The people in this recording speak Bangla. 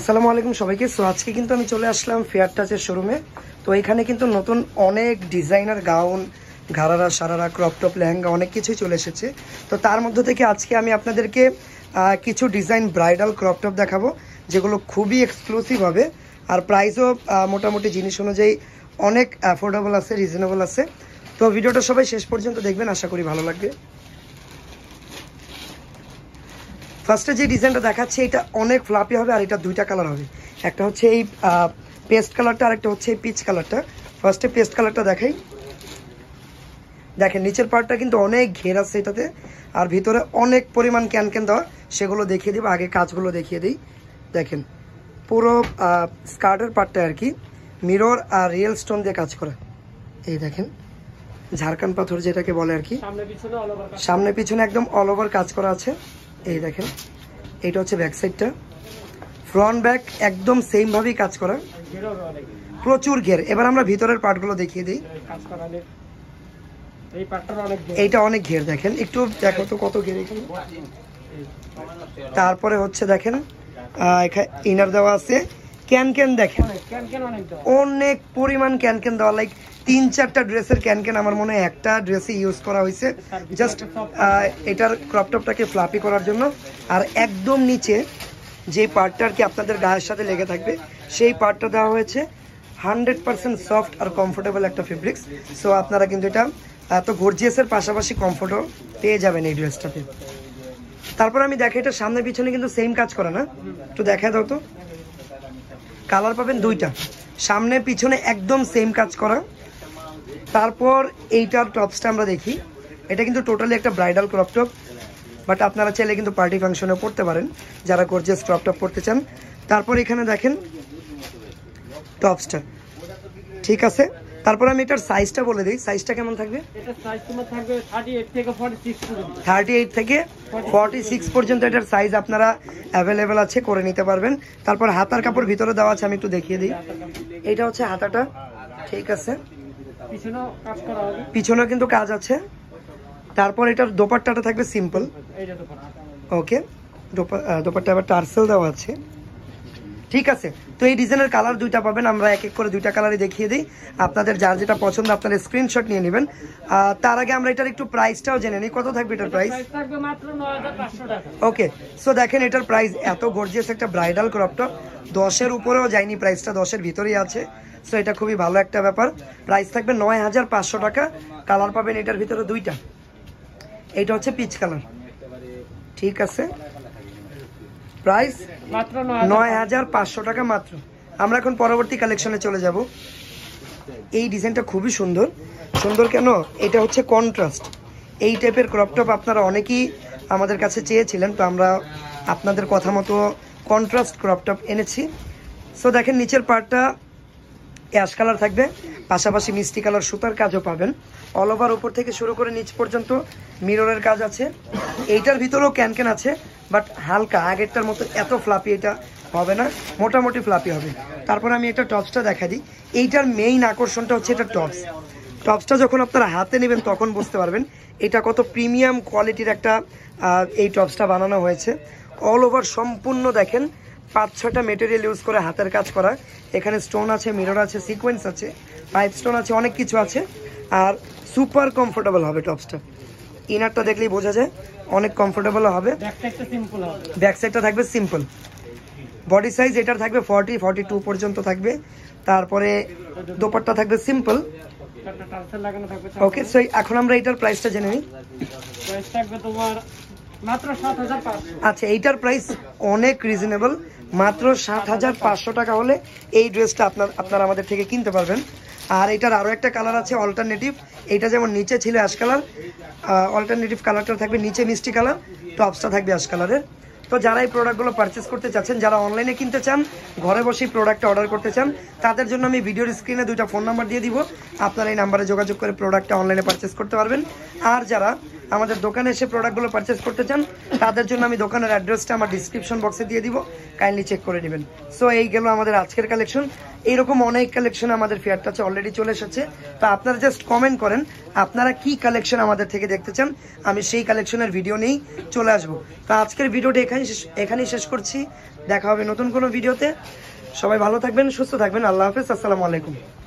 আসসালামু আলাইকুম সবাইকে সো আজকে কিন্তু আমি চলে আসলাম ফেয়ার টাচের শোরুমে তো এখানে কিন্তু নতুন অনেক ডিজাইনার গাউন ঘাড়ারা সারারা ক্রপটপ লেহেঙ্গা অনেক কিছুই চলে এসেছে তো তার মধ্যে থেকে আজকে আমি আপনাদেরকে কিছু ডিজাইন ব্রাইডাল ক্রপটপ দেখাবো যেগুলো খুবই এক্সক্লুসিভ হবে আর প্রাইসও মোটামুটি জিনিস অনুযায়ী অনেক অ্যাফোর্ডেবল আছে রিজনেবল আছে তো ভিডিওটা সবাই শেষ পর্যন্ত দেখবেন আশা করি ভালো লাগবে ফার্স্টে যে ডিজাইনটা দেখাচ্ছে এটা অনেক ফ্লাপি হবে আর এটা দুইটা কালার হবে একটা হচ্ছে এই পেস্ট কালারটা আর একটা হচ্ছে এই পিচ কালারটা ফার্স্টে পেস্ট কালারটা দেখাই দেখেন নিচের পার্টটা কিন্তু অনেক ঘের আছে এটাতে আর ভিতরে অনেক পরিমাণ ক্যান ক্যান দেওয়া সেগুলো দেখিয়ে দিব আগে কাজগুলো দেখিয়ে দিই দেখেন পুরো স্কার্টের পার্টটা আর কি মিরর আর রিয়েল স্টোন দিয়ে কাজ করা এই দেখেন ঝাড়খান পাথর যেটাকে বলে আর কি সামনে পিছনে একদম অল ওভার কাজ করা আছে এই দেখেন এটা হচ্ছে ব্যাক সাইডটা ফ্রন্ট ব্যাক একদম সেমভাবেই কাজ করা প্রচুর ঘের এবার আমরা ভিতরের পার্টগুলো দেখিয়ে দিই এইটা অনেক ঘের দেখেন একটু দেখো তো কত ঘের এখানে তারপরে হচ্ছে দেখেন ইনার দেওয়া আছে ক্যান ক্যান দেখেন অনেক পরিমাণ ক্যান ক্যান দেওয়া লাইক তিন চারটা ড্রেসের ক্যান ক্যান আমার মনে হয় একটা ড্রেসে ইউজ করা হয়েছে জাস্ট এটার ক্রপটপটাকে ফ্লাপি করার জন্য আর একদম নিচে যে পার্টটা আর কি আপনাদের গায়ের সাথে লেগে থাকবে সেই পার্টটা দেওয়া হয়েছে হান্ড্রেড পারসেন্ট সফট আর কমফোর্টেবল একটা ফেব্রিক্স সো আপনারা কিন্তু এটা এত গর্জিয়াসের পাশাপাশি কমফোর্টও পেয়ে যাবেন এই ড্রেসটাতে তারপর আমি দেখে এটা সামনে পিছনে কিন্তু সেম কাজ করে না একটু দেখা দাও তো কালার পাবেন দুইটা সামনে পিছনে একদম সেম কাজ করা তারপর এইটার টপসটা আমরা দেখি এটা কিন্তু টোটালি একটা ব্রাইডাল ক্রপ টপ বাট আপনারা চাইলে কিন্তু পার্টি ফাংশনে পড়তে পারেন যারা গর্জিয়াস ক্রপ টপ পড়তে চান তারপর এখানে দেখেন টপসটা ঠিক আছে তারপর আমি এটার সাইজটা বলে দিই সাইজটা কেমন থাকবে থার্টি এইট থেকে ফর্টি সিক্স পর্যন্ত এটার সাইজ আপনারা অ্যাভেলেবেল আছে করে নিতে পারবেন তারপর হাতার কাপড় ভিতরে দেওয়া আছে আমি একটু দেখিয়ে দিই এটা হচ্ছে হাতাটা ঠিক আছে পিছনেও কিন্তু কাজ আছে তারপর এটার দোপাট্টাটা থাকবে সিম্পল ওকে দোপাট্টা আবার টার্সেল দেওয়া আছে ঠিক আছে তো এই ডিজাইনের কালার দুইটা পাবেন আমরা এক এক করে দুইটা কালারই দেখিয়ে দিই আপনাদের যার যেটা পছন্দ আপনারা স্ক্রিনশট নিয়ে নেবেন তার আগে আমরা এটার একটু প্রাইসটাও জেনে নিই কত থাকবে এটার প্রাইস ওকে সো দেখেন এটার প্রাইস এত গর্জিয়াস একটা ব্রাইডাল ক্রপটপ দশের উপরেও যায়নি প্রাইসটা দশের ভিতরেই আছে সো এটা খুবই ভালো একটা ব্যাপার প্রাইস থাকবে নয় হাজার পাঁচশো টাকা কালার পাবেন এটার ভিতরে দুইটা এটা হচ্ছে পিচ কালার ঠিক আছে প্রাইস নয় হাজার পাঁচশো টাকা মাত্র আমরা এখন পরবর্তী কালেকশনে চলে যাব এই ডিজাইনটা খুবই সুন্দর সুন্দর কেন এটা হচ্ছে কন্ট্রাস্ট এই টাইপের ক্রপটপ আপনারা অনেকেই আমাদের কাছে চেয়েছিলেন তো আমরা আপনাদের কথা মতো কন্ট্রাস্ট ক্রপটপ এনেছি সো দেখেন নিচের পার্টটা অ্যাশ কালার থাকবে পাশাপাশি মিষ্টি কালার সুতার কাজও পাবেন অল ওভার উপর থেকে শুরু করে নিচ পর্যন্ত মিররের কাজ আছে এইটার ভিতরেও ক্যানক্যান আছে বাট হালকা আগেরটার মতো এত ফ্লাপি এটা হবে না মোটামুটি ফ্লাপি হবে তারপর আমি এটা টপসটা দেখা দিই এইটার মেইন আকর্ষণটা হচ্ছে এটা টপস টপসটা যখন আপনারা হাতে নেবেন তখন বুঝতে পারবেন এটা কত প্রিমিয়াম কোয়ালিটির একটা এই টপসটা বানানো হয়েছে অল ওভার সম্পূর্ণ দেখেন পাঁচ ছটা মেটেরিয়াল ইউজ করে হাতের কাজ করা এখানে স্টোন আছে মিরর আছে সিকোয়েন্স আছে পাইপ স্টোন আছে অনেক কিছু আছে আর সুপার কমফোর্টেবল হবে টপসটা ইনারটা দেখলেই বোঝা যায় অনেক কমফোর্টেবল হবে ব্যাক সাইডটা থাকবে সিম্পল বডি সাইজ এটার থাকবে ফর্টি ফর্টি টু পর্যন্ত থাকবে তারপরে দোপারটা থাকবে সিম্পল ওকে সো এখন আমরা এটার প্রাইসটা জেনে নিই আচ্ছা এইটার প্রাইস অনেক রিজনেবল মাত্র সাত হাজার পাঁচশো টাকা হলে এই ড্রেসটা আপনার আপনারা আমাদের থেকে কিনতে পারবেন আর এটার আরও একটা কালার আছে অল্টারনেটিভ এটা যেমন নিচে ছিল অ্যাশ কালার অল্টারনেটিভ কালারটা থাকবে নিচে মিষ্টি কালার টপসটা থাকবে অ্যাশ কালারের তো যারা এই প্রোডাক্টগুলো পারচেস করতে চাচ্ছেন যারা অনলাইনে কিনতে চান ঘরে বসে প্রোডাক্টটা অর্ডার করতে চান তাদের জন্য আমি ভিডিওর স্ক্রিনে দুইটা ফোন নাম্বার দিয়ে দিব আপনারা এই নাম্বারে যোগাযোগ করে প্রোডাক্টটা অনলাইনে পারচেস করতে পারবেন আর যারা আমাদের দোকানে এসে প্রোডাক্টগুলো পারচেস করতে চান তাদের জন্য আমি দোকানের অ্যাড্রেসটা আমার ডিসক্রিপশন বক্সে দিয়ে দিব কাইন্ডলি চেক করে নেবেন সো এই গেল আমাদের আজকের কালেকশন এইরকম অনেক কালেকশন আমাদের ফেয়ার টাচে অলরেডি চলে এসেছে তো আপনারা জাস্ট কমেন্ট করেন আপনারা কি কালেকশন আমাদের থেকে দেখতে চান আমি সেই কালেকশনের ভিডিও নিয়েই চলে আসব তো আজকের ভিডিওটি এখানে এখানেই শেষ করছি দেখা হবে নতুন কোনো ভিডিওতে সবাই ভালো থাকবেন সুস্থ থাকবেন আল্লাহ হাফেজ আসসালামু আলাইকুম